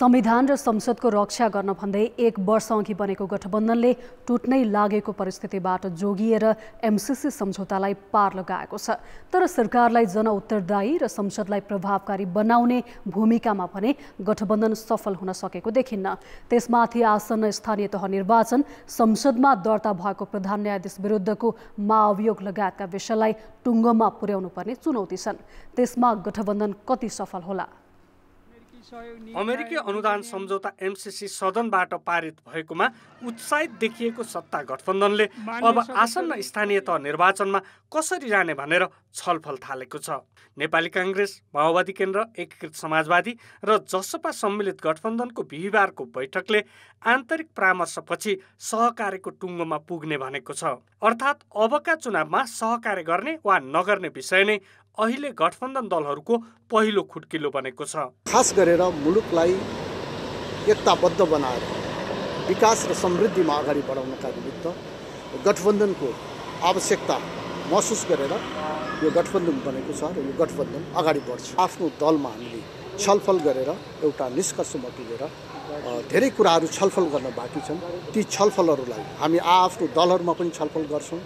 संविधान र संसदको रक्षा गर्न भन्दै एक वर्ष अघि बनेको गठबन्धनले टुट्नै लागेको परिस्थितिबाट जोगिएर एमसिसी सम्झौतालाई पार लगाएको छ तर सरकारलाई जनउत्तरदायी र संसदलाई प्रभावकारी बनाउने भूमिकामा भने गठबन्धन सफल हुन सकेको देखिन्न त्यसमाथि आसन्न स्थानीय तह निर्वाचन संसदमा दर्ता भएको प्रधान न्यायाधीश विरुद्धको महाअभियोग लगायतका विषयलाई टुङ्गोमा पुर्याउनुपर्ने चुनौती छन् त्यसमा गठबन्धन कति सफल होला अमेरिकी अनुदान सम्झौता एमसिसी सदनबाट पारित भएकोमा उत्साहित देखिएको सत्ता गठबन्धनले अब आसन्न स्थानीय तह निर्वाचनमा कसरी जाने भनेर छलफल थालेको छ नेपाली काङ्ग्रेस माओवादी केन्द्र एकीकृत समाजवादी र जसपा सम्मिलित गठबन्धनको बिहिबारको बैठकले आन्तरिक परामर्शपछि सहकार्यको टुङ्गोमा पुग्ने भनेको छ अर्थात् अबका चुनावमा सहकार्य गर्ने वा नगर्ने विषय नै अहिले गठबन्धन दलहरूको पहिलो खुट्किलो बनेको छ खास गरेर मुलुकलाई एकताबद्ध बनाएर विकास र समृद्धिमा अगाडि बढाउनका निमित्त गठबन्धनको आवश्यकता महसुस गरेर यो गठबन्धन बनेको छ र यो गठबन्धन अगाडि बढ्छ आफ्नो दलमा हामीले छलफल गरेर एउटा निष्कर्षमा पुगेर धेरै कुराहरू छलफल गर्न बाँकी छन् ती छलफलहरूलाई हामी आआफ्नो दलहरूमा पनि छलफल गर्छौँ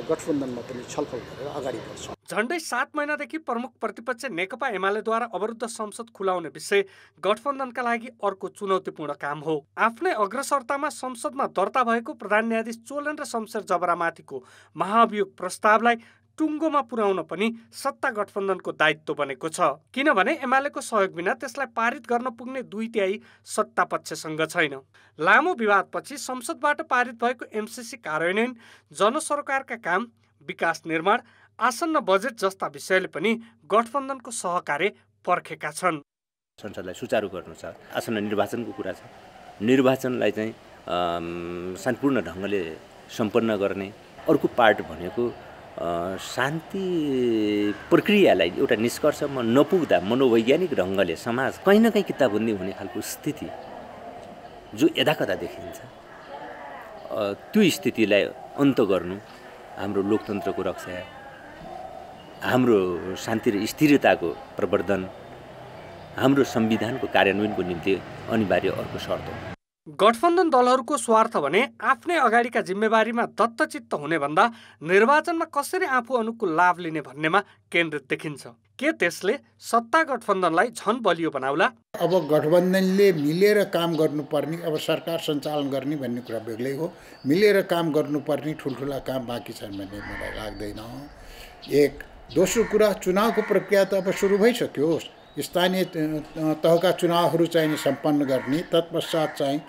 र गठबन्धनमा पनि छलफल गरेर अगाडि बढ्छौँ झन्डै सात महिनादेखि प्रमुख प्रतिपक्ष नेकपा एमालेद्वारा अवरुद्ध संसद खुलाउने विषय गठबन्धनका लागि अर्को चुनौतीपूर्ण काम हो आफ्नै अग्रसरतामा संसदमा दर्ता भएको प्रधान न्यायाधीश र शमशेर जबरामाथिको महाभियोग प्रस्तावलाई टुङ्गोमा पुर्याउन पनि सत्ता गठबन्धनको दायित्व बनेको छ किनभने एमालेको सहयोग बिना त्यसलाई पारित गर्न पुग्ने दुई तिहाई सत्ता पक्षसँग छैन लामो विवादपछि संसदबाट पारित भएको एमसिसी कार्यान्वयन जनसरकारका काम विकास निर्माण आसन्न बजेट जस्ता विषयले पनि गठबन्धनको सहकार्य पर्खेका छन् संसदलाई सुचारू गर्नु छ आसन्न निर्वाचनको कुरा छ निर्वाचनलाई चाहिँ शान्तिपूर्ण ढङ्गले सम्पन्न गर्ने अर्को पार्ट भनेको शान्ति प्रक्रियालाई एउटा निष्कर्षमा नपुग्दा मनोवैज्ञानिक ढङ्गले समाज कहीँ न कहीँ किताबन्दी हुने खालको स्थिति जो यदाकदा देखिन्छ त्यो स्थितिलाई अन्त गर्नु हाम्रो लोकतन्त्रको रक्षा हाम्रो शान्ति र स्थिरताको प्रवर्धन हाम्रो संविधानको कार्यान्वयनको निम्ति अनिवार्य अर्को शर्त हो गठबन्धन दलहरूको स्वार्थ भने आफ्नै अगाडिका जिम्मेवारीमा दत्तचित्त हुने भन्दा निर्वाचनमा कसरी आफू अनुकूल लाभ लिने भन्नेमा केन्द्रित देखिन्छ के त्यसले सत्ता गठबन्धनलाई झन बलियो बनाउला अब गठबन्धनले मिलेर काम गर्नुपर्ने अब सरकार सञ्चालन गर्ने भन्ने कुरा बेग्लै हो मिलेर काम गर्नुपर्ने ठुल्ठुला काम बाँकी छन् भन्ने मलाई लाग्दैन एक दोस्रो कुरा चुनावको प्रक्रिया त अब सुरु भइसक्यो स्थानीय तहका चुनावहरू चाहिँ सम्पन्न गर्ने तत्पश्चात चाहिँ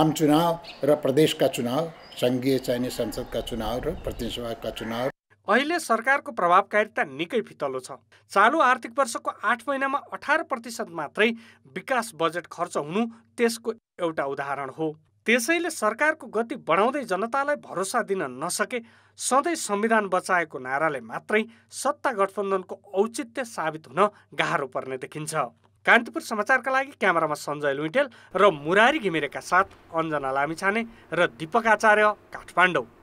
आम चुनाव र प्रदेशका चुनाव सङ्घीय चाहिने संसदका चुनाव र प्रतिनिधिसभाका चुनाव अहिले सरकारको प्रभावकारिता निकै फितलो छ चालु आर्थिक वर्षको आठ महिनामा अठार प्रतिशत मात्रै विकास बजेट खर्च हुनु त्यसको एउटा उदाहरण हो त्यसैले सरकारको गति बढाउँदै जनतालाई भरोसा दिन नसके सधैँ संविधान बचाएको नाराले मात्रै सत्ता गठबन्धनको औचित्य साबित हुन गाह्रो पर्ने देखिन्छ कान्तिपुर समाचारका लागि क्यामेरामा सञ्जय लुइटेल र मुरारी घिमिरेका साथ अञ्जना लामिछाने र दिपक आचार्य काठमाडौँ